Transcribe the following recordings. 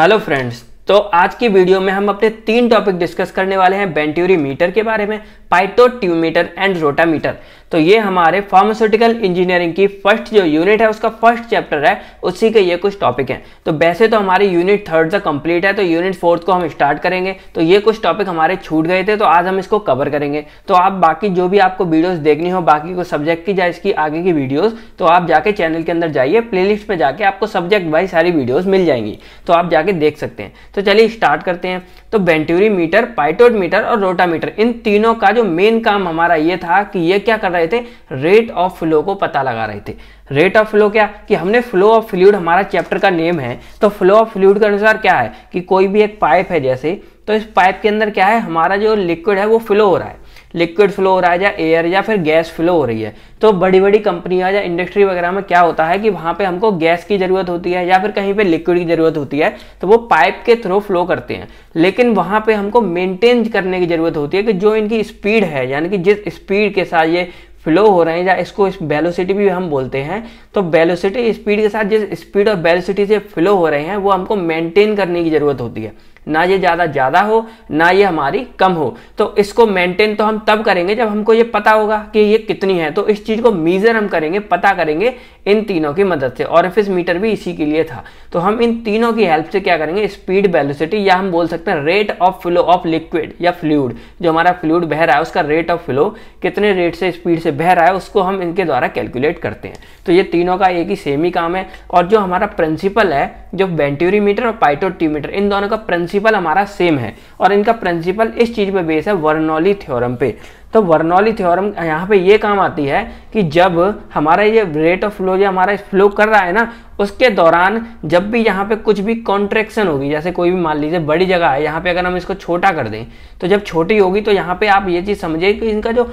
hello friends तो आज की वीडियो में हम अपने तीन टॉपिक डिस्कस करने वाले हैं बेंट्यूरी मीटर के बारे में पाइटो ट्यूमीटर एंड रोटामीटर तो ये हमारे फार्मास्यूटिकल इंजीनियरिंग की फर्स्ट जो यूनिट है उसका फर्स्ट चैप्टर है उसी के ये कुछ टॉपिक हैं तो वैसे तो हमारे यूनिट थर्ड से कंप्लीट है तो यूनिट फोर्थ को हम स्टार्ट करेंगे तो ये कुछ टॉपिक हमारे छूट गए थे तो आज हम इसको कवर करेंगे तो आप बाकी जो भी आपको वीडियोज देखनी हो बाकी को सब्जेक्ट की या इसकी आगे की वीडियोज तो आप जाके चैनल के अंदर जाइए प्ले लिस्ट जाके आपको सब्जेक्ट वाइज सारी वीडियोज मिल जाएंगी तो आप जाके देख सकते हैं तो चलिए स्टार्ट करते हैं तो बेंट्यूरी मीटर पाइटोड मीटर और रोटामीटर इन तीनों का जो मेन काम हमारा ये था कि ये क्या कर रहे थे रेट ऑफ फ्लो को पता लगा रहे थे रेट ऑफ फ्लो क्या कि हमने फ्लो ऑफ फ्लूड हमारा चैप्टर का नेम है तो फ्लो ऑफ फ्लूड के अनुसार क्या है कि कोई भी एक पाइप है जैसे तो इस पाइप के अंदर क्या है हमारा जो लिक्विड है वो फ्लो हो रहा है लिक्विड फ्लो हो रहा है या एयर या फिर गैस फ्लो हो रही है तो बड़ी बड़ी कंपनियां या इंडस्ट्री वगैरह में क्या होता है कि वहां पे हमको गैस की जरूरत होती है या फिर कहीं पे लिक्विड की जरूरत होती है तो वो पाइप के थ्रू फ्लो करते हैं लेकिन वहां पे हमको मेंटेन करने की जरूरत होती है कि जो इनकी स्पीड है यानी कि जिस स्पीड के साथ ये फ्लो हो रहे हैं या इसको इस वेलोसिटी भी हम बोलते हैं तो वेलोसिटी स्पीड के साथ जिस स्पीड और वेलोसिटी से फ्लो हो रहे हैं वो हमको मेंटेन करने की जरूरत होती है ना ये ज़्यादा ज़्यादा हो ना ये हमारी कम हो तो इसको मेंटेन तो हम तब करेंगे जब हमको ये पता होगा कि ये कितनी है तो इस चीज़ को मीज़र हम करेंगे पता करेंगे इन तीनों की मदद से और मीटर भी इसी के लिए था तो हम इन तीनों की हेल्प से क्या करेंगे स्पीड वेलोसिटी या हम बोल सकते हैं rate of flow of liquid या फ्लूड जो हमारा फ्लूड बह रहा है उसका रेट ऑफ फ्लो कितने रेट से स्पीड से बह रहा है उसको हम इनके द्वारा कैलकुलेट करते हैं तो ये तीनों का एक ही सेम ही काम है और जो हमारा प्रिंसिपल है जो बेंट्यूरी मीटर और पाइटोटीमीटर इन दोनों का प्रिंसिपल प्रिंसिपल हमारा सेम है और इनका प्रिंसिपल इस चीज़ पे बेस है वर्नौली थ्योरम पे तो वर्नौली थ्योरम यहाँ पे ये काम आती है कि जब हमारा ये रेट ऑफ फ्लो जो हमारा फ्लो कर रहा है ना उसके दौरान जब भी यहाँ पे कुछ भी कॉन्ट्रेक्शन होगी जैसे कोई भी मान लीजिए बड़ी जगह है यहाँ पे अगर हम इसको छोटा कर दें तो जब छोटी होगी तो यहाँ पे आप ये चीज़ समझिए कि इनका जो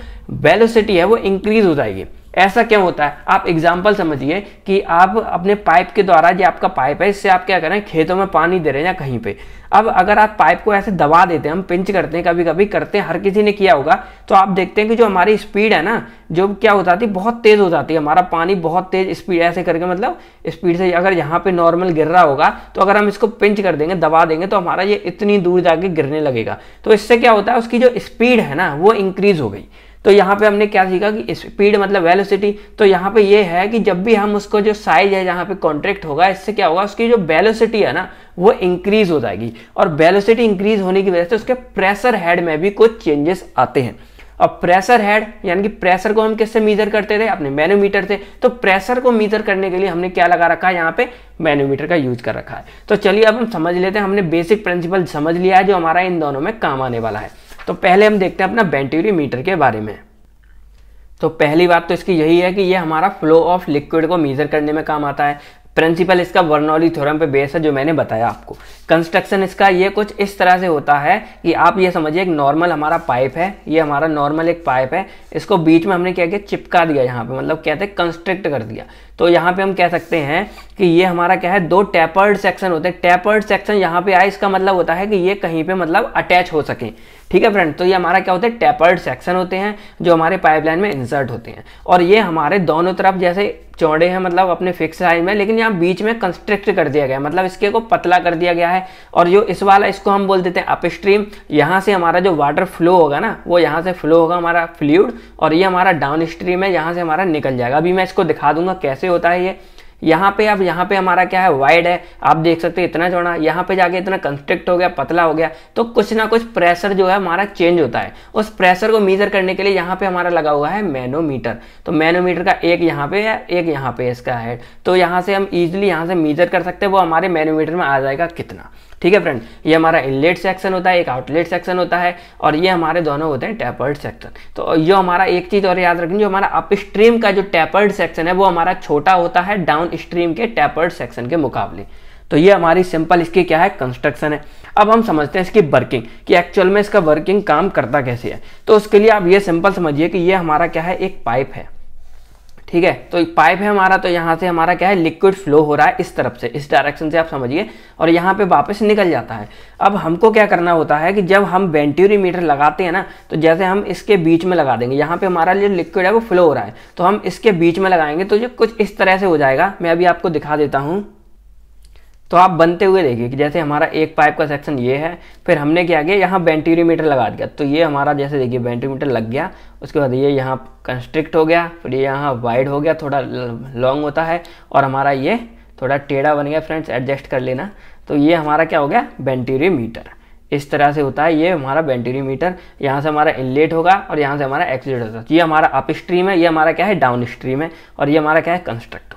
वेलोसिटी है वो इंक्रीज हो जाएगी ऐसा क्यों होता है आप एग्जाम्पल समझिए कि आप अपने पाइप के द्वारा जो आपका पाइप है इससे आप क्या करें खेतों में पानी दे रहे हैं या कहीं पे अब अगर आप पाइप को ऐसे दबा देते हैं हम पिंच करते हैं कभी कभी करते हैं हर किसी ने किया होगा तो आप देखते हैं कि जो हमारी स्पीड है ना जो क्या हो जाती है बहुत तेज़ हो जाती है हमारा पानी बहुत तेज़ स्पीड ऐसे करके मतलब स्पीड से अगर यहाँ पे नॉर्मल गिर रहा होगा तो अगर हम इसको पिंच कर देंगे दबा देंगे तो हमारा ये इतनी दूर जाके गिरने लगेगा तो इससे क्या होता है उसकी जो स्पीड है ना वो इंक्रीज़ हो गई तो यहाँ पे हमने क्या सीखा कि स्पीड मतलब वेलोसिटी तो यहाँ पे ये है कि जब भी हम उसको जो साइज है जहाँ पे कॉन्ट्रैक्ट होगा इससे क्या होगा उसकी जो वेलोसिटी है ना वो इंक्रीज हो जाएगी और वेलोसिटी इंक्रीज होने की वजह से उसके प्रेशर हेड में भी कुछ चेंजेस आते हैं अब प्रेशर हेड यानी कि प्रेशर को हम किससे मीजर करते थे अपने मैनोमीटर से तो प्रेशर को मीजर करने के लिए हमने क्या लगा रखा है यहाँ पे मैनोमीटर का यूज कर रखा है तो चलिए अब हम समझ लेते हैं हमने बेसिक प्रिंसिपल समझ लिया है जो हमारा इन दोनों में काम आने वाला है तो पहले हम देखते हैं अपना बेंटूरीमीटर के बारे में तो पहली बात तो इसकी यही है कि ये हमारा फ्लो ऑफ लिक्विड को मीज़र करने में काम आता है प्रिंसिपल इसका वर्नौली थ्योरम पे बेस है जो मैंने बताया आपको कंस्ट्रक्शन इसका ये कुछ इस तरह से होता है कि आप ये समझिए एक नॉर्मल हमारा पाइप है ये हमारा नॉर्मल एक पाइप है इसको बीच में हमने क्या किया चिपका दिया यहाँ पे मतलब कहते हैं कंस्ट्रक्ट कर दिया तो यहाँ पे हम कह सकते हैं कि ये हमारा क्या है दो टेपर्ड सेक्शन होते हैं टेपर्ड सेक्शन यहाँ पे आए इसका मतलब होता है कि ये कहीं पे मतलब अटैच हो सके ठीक है फ्रेंड तो ये हमारा क्या होता है टैपर्ड सेक्शन होते हैं जो हमारे पाइपलाइन में इंसर्ट होते हैं और ये हमारे दोनों तरफ जैसे चौड़े हैं मतलब अपने फिक्स साइज में लेकिन यहाँ बीच में कंस्ट्रक्ट कर दिया गया मतलब इसके को पतला कर दिया गया है है और जो इस वाला इसको हम बोल देते हैं अप स्ट्रीम यहाँ से हमारा जो वाटर फ्लो होगा ना वो यहाँ से फ्लो होगा हमारा फ्लूड और ये हमारा डाउन स्ट्रीम है यहाँ से हमारा निकल जाएगा अभी मैं इसको दिखा दूंगा कैसे होता है ये यहाँ पे अब यहाँ पे हमारा क्या है वाइड है आप देख सकते हैं इतना चौड़ा यहाँ पे जाके इतना कंस्ट्रिक्ट हो गया पतला हो गया तो कुछ ना कुछ प्रेशर जो है हमारा चेंज होता है उस प्रेशर को मीजर करने के लिए यहाँ पे हमारा लगा हुआ है मैनोमीटर तो मैनोमीटर का एक यहाँ पे है एक यहाँ पे इसका है तो यहाँ से हम इजिली यहाँ से मीजर कर सकते हैं वो हमारे मैनोमीटर में आ जाएगा कितना ठीक है फ्रेंड ये हमारा इनलेट सेक्शन होता है एक आउटलेट सेक्शन होता है और ये हमारे दोनों होते हैं टैपर्ड सेक्शन तो ये हमारा एक चीज़ और याद रखें जो हमारा अप स्ट्रीम का जो टैपर्ड सेक्शन है वो हमारा छोटा होता है डाउन स्ट्रीम के टैपर्ड सेक्शन के मुकाबले तो ये हमारी सिंपल इसकी क्या है कंस्ट्रक्शन है अब हम समझते हैं इसकी वर्किंग कि एक्चुअल में इसका वर्किंग काम करता कैसे है तो उसके लिए आप ये सिंपल समझिए कि ये हमारा क्या है एक पाइप है ठीक है तो पाइप है हमारा तो यहाँ से हमारा क्या है लिक्विड फ्लो हो रहा है इस तरफ से इस डायरेक्शन से आप समझिए और यहाँ पे वापस निकल जाता है अब हमको क्या करना होता है कि जब हम वेंट्यूरी मीटर लगाते हैं ना तो जैसे हम इसके बीच में लगा देंगे यहाँ पे हमारा जो लिक्विड है वो फ्लो हो रहा है तो हम इसके बीच में लगाएंगे तो ये कुछ इस तरह से हो जाएगा मैं अभी आपको दिखा देता हूँ तो आप बनते हुए देखिए कि जैसे हमारा एक पाइप का सेक्शन ये है फिर हमने क्या किया यहाँ वेंटीमीटर लगा दिया तो ये हमारा जैसे देखिए वेंटीमीटर लग गया उसके बाद ये यहाँ कंस्ट्रिक्ट हो गया फिर ये यहाँ वाइड हो गया थोड़ा लॉन्ग होता है और हमारा ये थोड़ा टेढ़ा बन गया फ्रेंड्स एडजस्ट कर लेना तो ये हमारा क्या हो गया मीटर इस तरह से होता है ये हमारा मीटर यहाँ से हमारा इनलेट होगा और यहाँ से हमारा एक्सलेट होगा ये हमारा अप स्ट्रीम है ये हमारा क्या है डाउन स्ट्रीम है और ये हमारा क्या है कंस्ट्रक्ट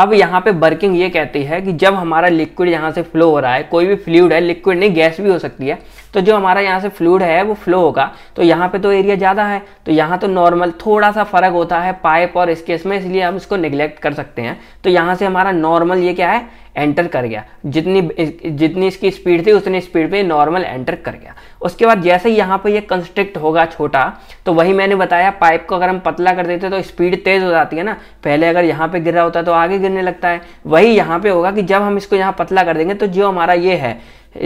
अब यहाँ पे बर्किंग ये कहती है कि जब हमारा लिक्विड यहाँ से फ्लो हो रहा है कोई भी फ्लूड है लिक्विड नहीं गैस भी हो सकती है तो जो हमारा यहाँ से फ्लूड है वो फ्लो होगा तो यहाँ पे तो एरिया ज़्यादा है तो यहाँ तो नॉर्मल थोड़ा सा फ़र्क होता है पाइप और इस केस में इसलिए हम इसको निगलेक्ट कर सकते हैं तो यहाँ से हमारा नॉर्मल ये क्या है एंटर कर गया जितनी जितनी इसकी स्पीड थी उतनी स्पीड पर नॉर्मल एंटर कर गया उसके बाद जैसे ही यहाँ पे ये कंस्ट्रिक्ट होगा छोटा तो वही मैंने बताया पाइप को अगर हम पतला कर देते तो स्पीड तेज़ हो जाती है ना पहले अगर यहाँ पे गिर रहा होता तो आगे गिरने लगता है वही यहाँ पे होगा कि जब हम इसको यहाँ पतला कर देंगे तो जो हमारा ये है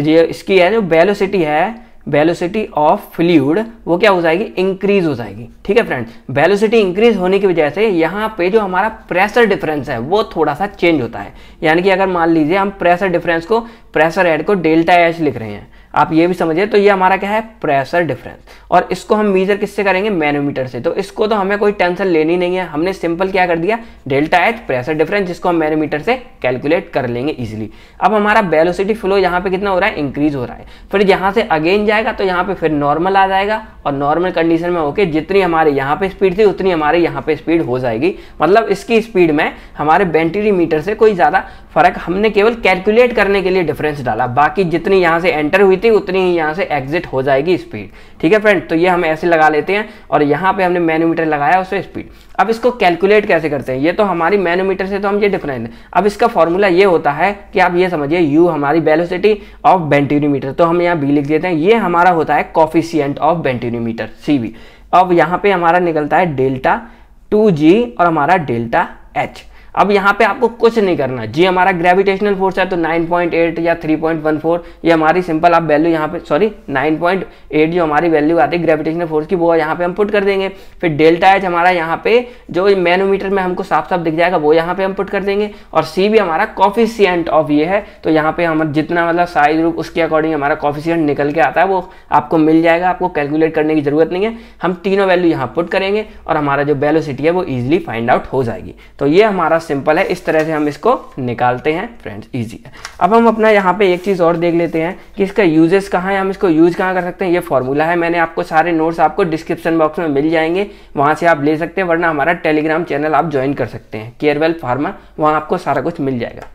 ये इसकी है जो बेलोसिटी है वेलोसिटी ऑफ फ्लूड वो क्या हो जाएगी इंक्रीज हो जाएगी ठीक है फ्रेंड्स वेलोसिटी इंक्रीज होने की वजह से यहाँ पे जो हमारा प्रेशर डिफरेंस है वो थोड़ा सा चेंज होता है यानी कि अगर मान लीजिए हम प्रेशर डिफरेंस को प्रेशर हेड को डेल्टा एच लिख रहे हैं आप ये भी समझिए तो ये हमारा क्या है प्रेशर डिफरेंस और इसको हम मीजर किससे करेंगे मैनोमीटर से तो इसको तो हमें कोई टेंशन लेनी नहीं है हमने सिंपल क्या कर दिया डेल्टा एच प्रेशर डिफरेंस जिसको हम मैनोमीटर से कैलकुलेट कर लेंगे इजिली अब हमारा वेलोसिटी फ्लो यहाँ पे कितना हो रहा है इंक्रीज हो रहा है फिर यहाँ से अगेन जाएगा तो यहाँ पे फिर नॉर्मल आ जाएगा और नॉर्मल कंडीशन में होके जितनी हमारे यहाँ पे स्पीड थी उतनी हमारे यहाँ पे स्पीड हो जाएगी मतलब इसकी स्पीड में हमारे मीटर से कोई ज़्यादा फर्क हमने केवल कैलकुलेट करने के लिए डिफरेंस डाला बाकी जितनी यहाँ से एंटर हुई जितनी उतनी ही यहाँ से एग्जिट हो जाएगी स्पीड ठीक है फ्रेंड तो ये हम ऐसे लगा लेते हैं और यहाँ पे हमने मैनोमीटर लगाया उससे स्पीड अब इसको कैलकुलेट कैसे करते हैं ये तो हमारी मैनोमीटर से तो हम ये डिफरेंट है अब इसका फॉर्मूला ये होता है कि आप ये समझिए यू हमारी बेलोसिटी ऑफ बेंटिनोमीटर तो हम यहाँ बी लिख देते हैं ये हमारा होता है कॉफिशियंट ऑफ बेंटिनोमीटर सी अब यहाँ पे हमारा निकलता है डेल्टा टू और हमारा डेल्टा एच अब यहाँ पे आपको कुछ नहीं करना जी हमारा ग्रेविटेशनल फोर्स है तो 9.8 या 3.14 ये हमारी सिंपल आप वैल्यू यहाँ पे सॉरी 9.8 जो हमारी वैल्यू आती है ग्रेविटेशनल फोर्स की वो यहाँ पे हम पुट कर देंगे फिर डेल्टा एच हमारा यहाँ पे जो मैनोमीटर में हमको साफ साफ दिख जाएगा वो यहाँ पे हम पुट कर देंगे और सी भी हमारा कॉफिशियंट ऑफ ये है तो यहाँ पे हम जितना मतलब साइज रूप उसके अकॉर्डिंग हमारा कॉफिशियंट निकल के आता है वो आपको मिल जाएगा आपको कैलकुलेट करने की जरूरत नहीं है हम तीनों वैल्यू यहाँ पुट करेंगे और हमारा जो वेलोसिटी है वो ईजिली फाइंड आउट हो जाएगी तो ये हमारा सिंपल है इस तरह से हम इसको निकालते हैं फ्रेंड्स ईजी है अब हम अपना यहाँ पे एक चीज़ और देख लेते हैं कि इसका यूजेस कहाँ है हम इसको यूज कहाँ कर सकते हैं ये फॉर्मूला है मैंने आपको सारे नोट्स आपको डिस्क्रिप्शन बॉक्स में मिल जाएंगे वहां से आप ले सकते हैं वरना हमारा टेलीग्राम चैनल आप ज्वाइन कर सकते हैं केयरवेल फार्मा वहाँ आपको सारा कुछ मिल जाएगा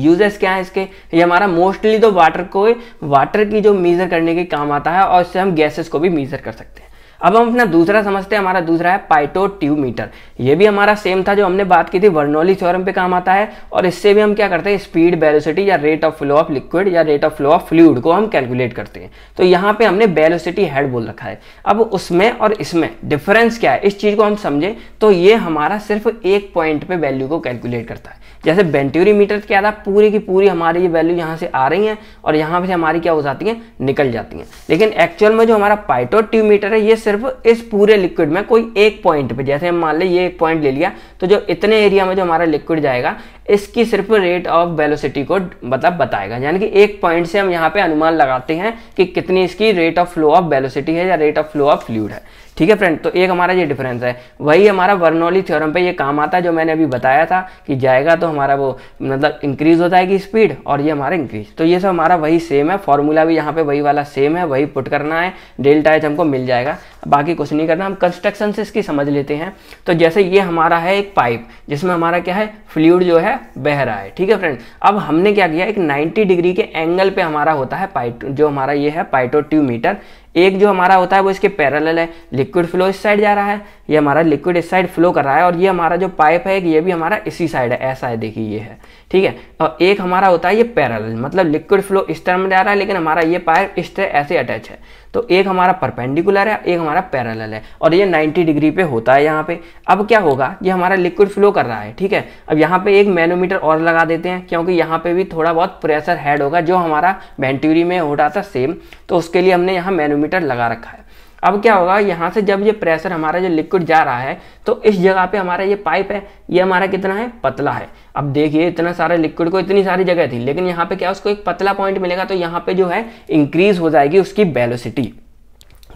यूजेस क्या है इसके ये हमारा मोस्टली तो वाटर को वाटर की जो मीज़र करने के काम आता है और इससे हम गैसेस को भी मीज़र कर सकते हैं अब हम अपना दूसरा समझते हैं हमारा दूसरा है पाइटो ट्यूमीटर मीटर ये भी हमारा सेम था जो हमने बात की थी वर्नोली थ्योरम पे काम आता है और इससे भी हम क्या करते हैं स्पीड वेलोसिटी या rate of flow of liquid या rate of flow of fluid को हम कैलकुलेट करते हैं तो यहाँ पे हमने वेलोसिटी हेड बोल रखा है अब उसमें और इसमें डिफरेंस क्या है इस चीज़ को हम समझें तो ये हमारा सिर्फ एक पॉइंट पे वैल्यू को कैलकुलेट करता है जैसे बेंट्यूरी मीटर क्या था पूरी की पूरी हमारी ये वैल्यू यहाँ से आ रही है और यहाँ से हमारी क्या हो जाती है निकल जाती है लेकिन एक्चुअल में जो हमारा पाइटो मीटर है ये सिर्फ इस पूरे लिक्विड में कोई एक पॉइंट पे जैसे हम मान लें ये एक पॉइंट ले लिया तो जो इतने एरिया में जो हमारा लिक्विड जाएगा इसकी सिर्फ रेट ऑफ वेलोसिटी को मतलब बताएगा यानी कि एक पॉइंट से हम यहाँ पे अनुमान लगाते हैं कि कितनी इसकी rate of flow of velocity है या rate of flow of fluid है ठीक है फ्रेंड तो एक हमारा ये डिफरेंस है वही हमारा वर्नौली थ्योरम पे ये काम आता है जो मैंने अभी बताया था कि जाएगा तो हमारा वो मतलब इंक्रीज हो जाएगी स्पीड और ये हमारा इंक्रीज तो ये सब हमारा वही सेम है फॉर्मूला भी यहाँ पे वही वाला सेम है वही पुट करना है डेल्टा एच हमको मिल जाएगा बाकी कुछ नहीं करना हम कंस्ट्रक्शन से इसकी समझ लेते हैं तो जैसे ये हमारा है एक पाइप जिसमें हमारा क्या है फ्लूड जो है बह रहा है ठीक है फ्रेंड अब हमने क्या किया एक 90 डिग्री के एंगल पे हमारा होता है पाइट जो हमारा ये है पाइटोट्यूमीटर एक जो हमारा होता है वो इसके पैरल है लिक्विड फ्लो इस साइड जा रहा है ये हमारा लिक्विड इस साइड फ्लो कर रहा है और ये हमारा जो पाइप है ये भी हमारा इसी साइड है ऐसा है देखिए ये है ठीक है और एक हमारा होता है ये पैरल मतलब लिक्विड फ्लो इस तरह में जा रहा है लेकिन हमारा ये पाइप इस तरह ऐसे अटैच है तो एक हमारा परपेंडिकुलर है एक हमारा पैरेलल है और ये 90 डिग्री पे होता है यहाँ पे अब क्या होगा ये हमारा लिक्विड फ्लो कर रहा है ठीक है अब यहाँ पे एक मैनोमीटर और लगा देते हैं क्योंकि यहाँ पे भी थोड़ा बहुत प्रेशर हेड होगा जो हमारा वेंट्यूरी में हो रहा था सेम तो उसके लिए हमने यहाँ मैनोमीटर लगा रखा है अब क्या होगा यहाँ से जब ये प्रेशर हमारा जो लिक्विड जा रहा है तो इस जगह पे हमारा ये पाइप है ये हमारा कितना है पतला है अब देखिए इतना सारा लिक्विड को इतनी सारी जगह थी लेकिन यहाँ पे क्या उसको एक पतला पॉइंट मिलेगा तो यहाँ पे जो है इंक्रीज हो जाएगी उसकी वेलोसिटी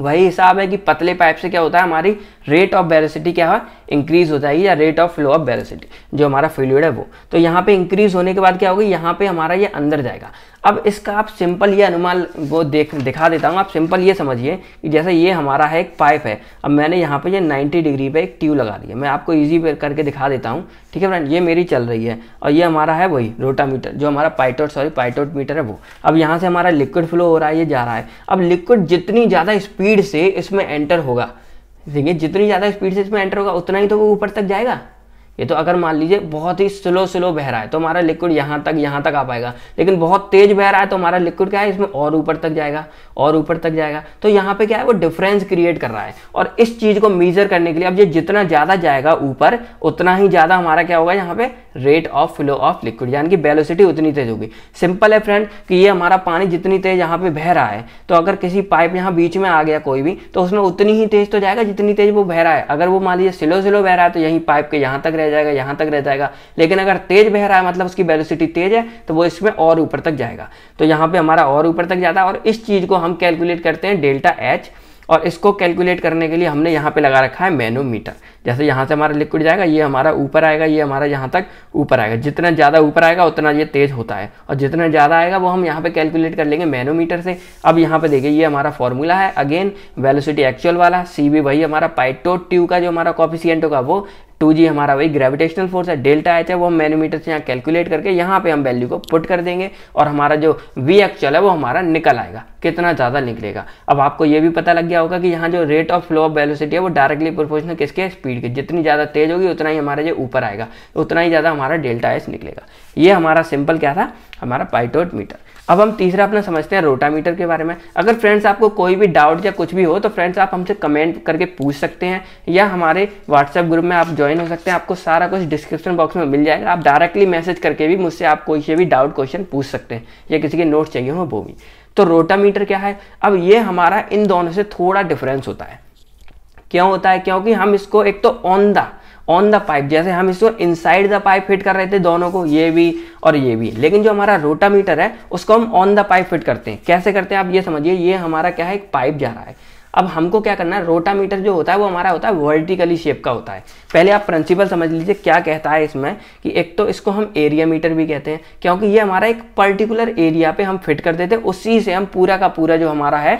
वही हिसाब है कि पतले पाइप से क्या होता है हमारी रेट ऑफ वेलोसिटी क्या है इंक्रीज हो जाएगी या rate of flow of velocity जो हमारा फ्लूड है वो तो यहाँ पे इंक्रीज होने के बाद क्या होगी यहाँ पे हमारा ये अंदर जाएगा अब इसका आप सिंपल ये अनुमान वो देख दिखा देता हूँ आप सिंपल ये समझिए कि जैसे ये हमारा है एक पाइप है अब मैंने यहाँ पे ये 90 डिग्री पे एक ट्यूब लगा दी है मैं आपको इजी करके दिखा देता हूँ ठीक है फ्रेंड ये मेरी चल रही है और ये हमारा है वही रोटामीटर जो हमारा पाइटोट सॉरी पाइटोट मीटर है वो अब यहाँ से हमारा लिक्विड फ्लो हो रहा है ये जा रहा है अब लिक्विड जितनी ज़्यादा स्पीड से इसमें एंटर होगा ठीक है जितनी ज़्यादा स्पीड से इसमें एंटर होगा उतना ही तो वो ऊपर तक जाएगा ये तो अगर मान लीजिए बहुत ही स्लो स्लो बह रहा है तो हमारा लिक्विड यहाँ तक यहाँ तक आ पाएगा लेकिन बहुत तेज बह रहा है तो हमारा लिक्विड क्या है इसमें और ऊपर तक जाएगा और ऊपर तक जाएगा तो यहाँ पे क्या है वो डिफरेंस क्रिएट कर रहा है और इस चीज को मेजर करने के लिए अब ये जितना ज्यादा जाएगा ऊपर उतना ही ज्यादा हमारा क्या होगा यहाँ पे rate of flow of liquid यानी कि बेलोसिटी उतनी तेज होगी सिंपल है फ्रेंड कि ये हमारा पानी जितनी तेज यहाँ पे बह रहा है तो अगर किसी पाइप यहाँ बीच में आ गया कोई भी तो उसमें उतनी ही तेज तो जाएगा जितनी तेज वो बह रहा है अगर वो मान लीजिए स्लो स्लो बह रहा है तो यही पाइप के यहाँ तक रह जाएगा यहां तक रह जाएगा लेकिन अगर तेज बह रहा है मतलब उसकी वेलोसिटी तेज है तो वो इसमें और ऊपर तक जाएगा तो यहां पे हमारा और ऊपर तक जाता है और इस चीज़ को हम कैलकुलेट करते हैं डेल्टा एच और इसको कैलकुलेट करने के लिए हमने यहाँ पे लगा रखा है मैनोमीटर जैसे यहाँ से हमारा लिक्विड जाएगा ये हमारा ऊपर आएगा ये हमारा यहाँ तक ऊपर आएगा जितना ज़्यादा ऊपर आएगा उतना ये तेज़ होता है और जितना ज़्यादा आएगा वो हम यहाँ पे कैलकुलेट कर लेंगे मैनोमीटर से अब यहाँ पे देखिए ये हमारा फॉर्मूला है अगेन वेलोसिटी एक्चुअल वाला सी भी वही हमारा पाइटो ट्यू का जो हमारा कॉफिशियंट होगा वो टू जी हमारा वही ग्रेविटेशनल फोर्स है डेल्टा एच है वो हम मैनोमीटर से यहाँ कैलकुलेट करके यहाँ पे हम वैल्यू को पुट कर देंगे और हमारा जो वी एक्चुअल है वो हमारा निकल आएगा कितना ज़्यादा निकलेगा अब आपको ये भी पता लग गया होगा कि यहाँ जो rate of flow of velocity है वो डायरेक्टली प्रोपोर्शनल किसके स्पीड के जितनी ज़्यादा तेज होगी उतना ही हमारा जो ऊपर आएगा उतना ही ज़्यादा हमारा डेल्टा एच निकलेगा ये हमारा सिंपल क्या था हमारा पाइटोट मीटर अब हम तीसरा अपना समझते हैं रोटामीटर के बारे में अगर फ्रेंड्स आपको कोई भी डाउट या कुछ भी हो तो फ्रेंड्स आप हमसे कमेंट करके पूछ सकते हैं या हमारे व्हाट्सएप ग्रुप में आप ज्वाइन हो सकते हैं आपको सारा कुछ डिस्क्रिप्शन बॉक्स में मिल जाएगा आप डायरेक्टली मैसेज करके भी मुझसे आप कोई से भी डाउट क्वेश्चन पूछ सकते हैं या किसी के नोट चाहिए हो वो भी तो रोटामीटर क्या है अब ये हमारा इन दोनों से थोड़ा डिफरेंस होता है क्यों होता है क्योंकि हम इसको एक तो on the on the pipe जैसे हम इसको इनसाइड द पाइप फिट कर रहे थे दोनों को ये भी और ये भी लेकिन जो हमारा रोटामीटर है उसको हम ऑन द पाइप फिट करते हैं कैसे करते हैं आप ये समझिए ये हमारा क्या है एक पाइप जा रहा है अब हमको क्या करना है रोटामीटर जो होता है वो हमारा होता है वर्टिकली शेप का होता है पहले आप प्रिंसिपल समझ लीजिए क्या कहता है इसमें कि एक तो इसको हम एरिया मीटर भी कहते हैं क्योंकि ये हमारा एक पर्टिकुलर एरिया पे हम फिट कर देते हैं उसी से हम पूरा का पूरा जो हमारा है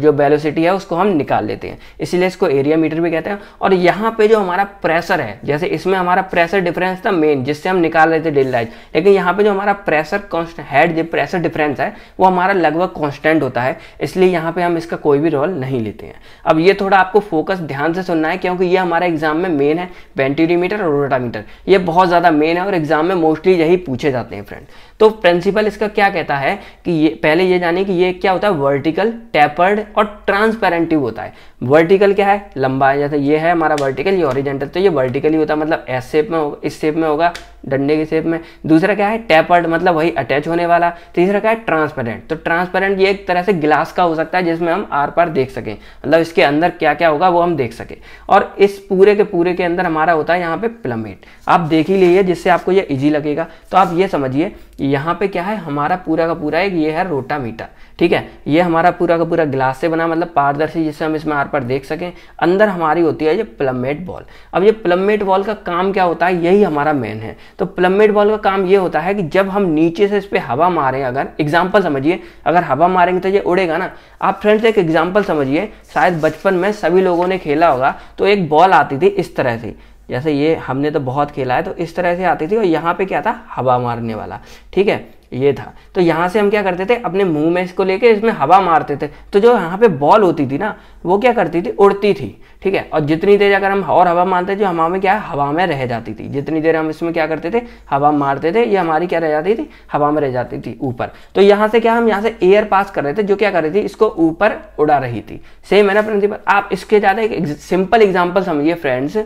जो वेलोसिटी है उसको हम निकाल लेते हैं इसीलिए इसको एरिया मीटर भी कहते हैं और यहाँ पे जो हमारा प्रेशर है जैसे इसमें हमारा प्रेशर डिफरेंस था मेन जिससे हम निकाल रहे थे डेली लाइफ लेकिन यहाँ पे जो हमारा प्रेशर कॉन्स्टेंट हेड जो प्रेशर डिफरेंस है वो हमारा लगभग कॉन्स्टेंट होता है इसलिए यहाँ पे हम इसका कोई भी रोल नहीं लेते हैं अब ये थोड़ा आपको फोकस ध्यान से सुनना है क्योंकि ये हमारा एग्जाम में मेन है वेंटिलीमीटर और रोटामीटर ये बहुत ज़्यादा मेन है और एग्जाम में मोस्टली यही पूछे जाते हैं फ्रेंड तो प्रिंसिपल इसका क्या कहता है कि ये पहले ये जाने कि ये क्या होता है वर्टिकल टेपर्ड और ट्रांसपेरेंट ट्यूब होता है वर्टिकल क्या है लंबा जैसे ये है हमारा वर्टिकल ये ओरिजेंटल तो ये वर्टिकली होता है मतलब एस शेप में होगा इस शेप में होगा डंडे के शेप में दूसरा क्या है टैपर्ड मतलब वही अटैच होने वाला तीसरा क्या है ट्रांसपेरेंट तो ट्रांसपेरेंट ये एक तरह से गिलास का हो सकता है जिसमें हम आर पार देख सकें मतलब इसके अंदर क्या क्या होगा वो हम देख सकें और इस पूरे के पूरे के अंदर हमारा होता है यहाँ पे प्लमेट आप देख ही लीजिए जिससे आपको ये ईजी लगेगा तो आप ये समझिए यहाँ पे क्या है हमारा पूरा का पूरा एक ये है रोटा मीटा ठीक है ये हमारा पूरा का पूरा ग्लास से बना मतलब पारदर्शी जिससे हम इसमें आर पार देख सकें अंदर हमारी होती है ये प्लमेट बॉल अब ये प्लमेट बॉल का काम क्या होता है यही हमारा मेन है तो प्लमेड बॉल का काम ये होता है कि जब हम नीचे से इस पर हवा मारें अगर एग्जाम्पल समझिए अगर हवा मारेंगे तो ये उड़ेगा ना आप फ्रेंड्स एक एग्जाम्पल समझिए शायद बचपन में सभी लोगों ने खेला होगा तो एक बॉल आती थी इस तरह से जैसे ये हमने तो बहुत खेला है तो इस तरह से आती थी और यहाँ पे क्या था हवा मारने वाला ठीक है ये था तो यहाँ से हम क्या करते थे अपने मुंह में इसको लेके इसमें हवा मारते थे तो जो यहाँ पे बॉल होती थी ना वो क्या करती थी उड़ती थी ठीक है और जितनी देर अगर हम और हवा मारते जो हवा में क्या हवा में रह जाती थी जितनी देर हम इसमें क्या करते थे हवा मारते थे ये हमारी क्या रह जाती थी हवा में रह जाती थी ऊपर तो यहाँ से क्या हम यहाँ से एयर पास कर रहे थे जो क्या कर रही थी इसको ऊपर उड़ा रही थी सेम है ना प्रिंसिपल आप इसके ज़्यादा एक सिंपल एग्जाम्पल समझिए फ्रेंड्स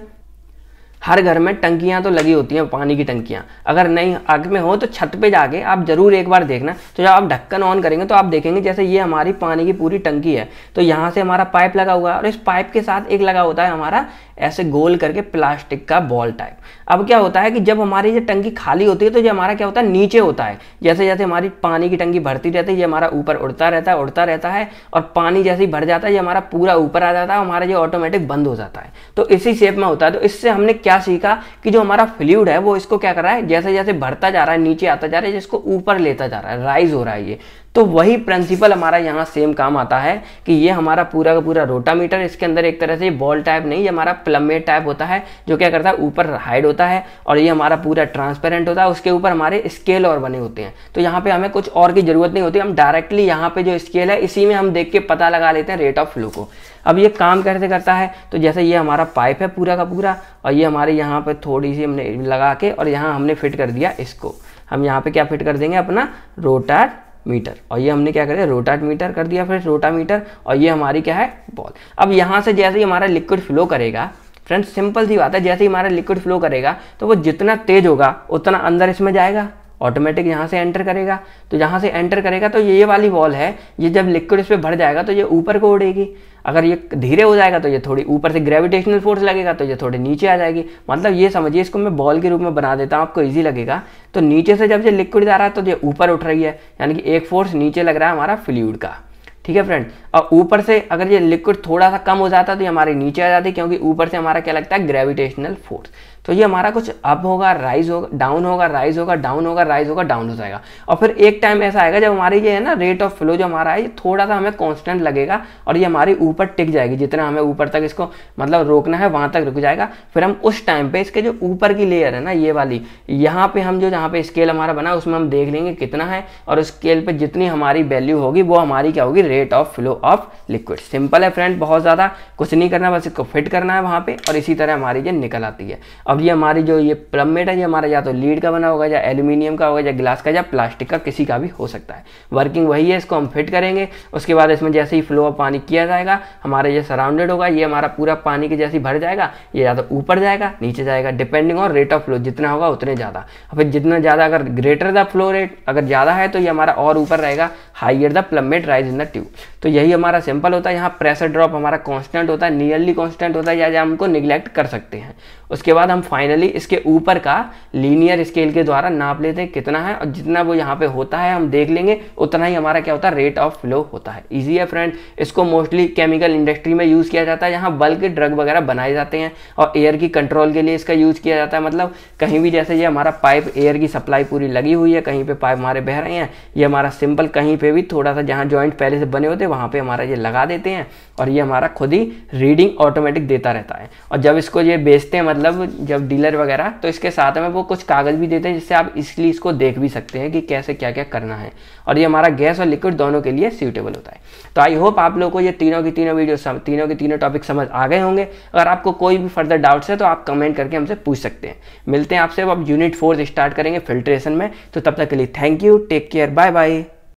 हर घर में टंकियां तो लगी होती हैं पानी की टंकियां अगर नहीं आग में हो तो छत पे जाके आप ज़रूर एक बार देखना तो जब आप ढक्कन ऑन करेंगे तो आप देखेंगे जैसे ये हमारी पानी की पूरी टंकी है तो यहाँ से हमारा पाइप लगा हुआ है और इस पाइप के साथ एक लगा होता है हमारा ऐसे गोल करके प्लास्टिक का बॉल टाइप अब क्या होता है कि जब हमारी ये टंकी खाली होती है तो ये हमारा क्या होता है नीचे होता है जैसे जैसे हमारी पानी की टंकी भरती रहती है ये हमारा ऊपर उड़ता रहता है उड़ता रहता है और पानी जैसे ही भर जाता है ये हमारा पूरा ऊपर आ जाता है हमारा ये ऑटोमेटिक बंद हो जाता है तो इसी शेप में होता है तो इससे हमने क्या सीखा कि जो हमारा फ्लूड है वो इसको क्या कर रहा है जैसे जैसे भरता जा रहा है नीचे आता जा रहा है जिसको ऊपर लेता जा रहा है राइज हो रहा है ये तो वही प्रिंसिपल हमारा यहाँ सेम काम आता है कि ये हमारा पूरा का पूरा रोटामीटर इसके अंदर एक तरह से बॉल टाइप नहीं ये हमारा प्लमेट टाइप होता है जो क्या करता है ऊपर हाइड होता है और ये हमारा पूरा ट्रांसपेरेंट होता है उसके ऊपर हमारे स्केल और बने होते हैं तो यहाँ पे हमें कुछ और की जरूरत नहीं होती हम डायरेक्टली यहाँ पे जो स्केल है इसी में हम देख के पता लगा लेते हैं रेट ऑफ फ्लो को अब ये काम कैसे करता है तो जैसे ये हमारा पाइप है पूरा का पूरा और ये हमारे यहाँ पर थोड़ी सी हमने लगा के और यहाँ हमने फिट कर दिया इसको हम यहाँ पे क्या फिट कर देंगे अपना रोटर मीटर और ये हमने क्या कर दिया रोटाट मीटर कर दिया फिर रोटा मीटर और ये हमारी क्या है बॉल अब यहाँ से जैसे ही हमारा लिक्विड फ्लो करेगा फ्रेंड्स सिंपल सी बात है जैसे ही हमारा लिक्विड फ्लो करेगा तो वो जितना तेज होगा उतना अंदर इसमें जाएगा ऑटोमेटिक यहाँ से एंटर करेगा तो जहाँ से एंटर करेगा तो ये ये वाली वॉल है ये जब लिक्विड इस पर भर जाएगा तो ये ऊपर को उड़ेगी अगर ये धीरे हो जाएगा तो ये थोड़ी ऊपर से ग्रेविटेशनल फोर्स लगेगा तो ये थोड़ी नीचे आ जाएगी मतलब ये समझिए इसको मैं बॉल के रूप में बना देता हूँ आपको ईजी लगेगा तो नीचे से जब ये लिक्विड जा रहा है तो ये ऊपर उठ रही है यानी कि एक फोर्स नीचे लग रहा है हमारा फ्लूड का ठीक है फ्रेंड और ऊपर से अगर ये लिक्विड थोड़ा सा कम हो जाता तो ये हमारे नीचे आ जाती क्योंकि ऊपर से हमारा क्या लगता है ग्रेविटेशनल फोर्स तो ये हमारा कुछ अप होगा राइज होगा डाउन होगा राइज होगा डाउन होगा राइज होगा डाउन हो जाएगा और फिर एक टाइम ऐसा आएगा जब हमारी ये है ना रेट ऑफ फ्लो जो हमारा है ये थोड़ा सा हमें कॉन्स्टेंट लगेगा और ये हमारी ऊपर टिक जाएगी जितना हमें ऊपर तक इसको मतलब रोकना है वहाँ तक रुक जाएगा फिर हम उस टाइम पे इसके जो ऊपर की लेयर है ना ये वाली यहाँ पे हम जो जहाँ पे स्केल हमारा बना उसमें हम देख लेंगे कितना है और स्केल पर जितनी हमारी वैल्यू होगी वो हमारी क्या होगी rate of flow of liquid simple है फ्रेंड बहुत ज़्यादा कुछ नहीं करना बस इसको फिट करना है वहाँ पर और इसी तरह हमारी ये निकल आती है अब ये हमारी जो ये प्लमेट है ये हमारा या तो लीड का बना होगा या एल्यूमिनियम का होगा या ग्लास का या प्लास्टिक का किसी का भी हो सकता है वर्किंग वही है इसको हम फिट करेंगे उसके बाद इसमें जैसे ही फ्लो ऑफ पानी किया जाएगा हमारा ये सराउंडेड होगा ये हमारा पूरा पानी के जैसे भर जाएगा ये या तो ऊपर जाएगा नीचे जाएगा depending on rate of flow जितना होगा उतने ज़्यादा फिर जितना ज़्यादा अगर ग्रेटर द फ्लो रेट अगर ज़्यादा है तो ये हमारा और ऊपर रहेगा higher the plummet rise in the tube तो यही हमारा सिंपल होता है यहाँ प्रेशर ड्रॉप हमारा कॉन्स्टेंट होता है नियरली कॉन्स्टेंट होता है या हमको निगलेक्ट कर सकते हैं उसके बाद हम फाइनली इसके ऊपर का लीनियर स्केल के द्वारा नाप लेते हैं कितना है और जितना वो यहाँ पे होता है हम देख लेंगे उतना ही हमारा क्या होता है रेट ऑफ फ्लो होता है ईजी है फ्रेंड इसको मोस्टली केमिकल इंडस्ट्री में यूज़ किया जाता है यहाँ बल्क ड्रग वगैरह बनाए जाते हैं और एयर की कंट्रोल के लिए इसका यूज़ किया जाता है मतलब कहीं भी जैसे ये हमारा पाइप एयर की सप्लाई पूरी लगी हुई है कहीं पर पाइप हमारे बह रहे हैं ये हमारा सिंपल कहीं पर भी थोड़ा सा जहाँ जॉइंट पहले से बने होते हैं वहाँ पर हमारा ये लगा देते हैं और ये हमारा खुद ही रीडिंग ऑटोमेटिक देता रहता है और जब इसको ये बेचते हैं मतलब मतलब जब डीलर वगैरह तो इसके साथ में वो कुछ कागज़ भी देते हैं जिससे आप इसलिए इसको देख भी सकते हैं कि कैसे क्या क्या करना है और ये हमारा गैस और लिक्विड दोनों के लिए सूटेबल होता है तो आई होप आप लोग को ये तीनों की तीनों वीडियो सम, तीनों के तीनों टॉपिक समझ आ गए होंगे अगर आपको कोई भी फर्दर डाउट्स है तो आप कमेंट करके हमसे पूछ सकते हैं मिलते हैं आपसे अब यूनिट फोर स्टार्ट करेंगे फिल्ट्रेशन में तो तब तक के लिए thank you take care bye bye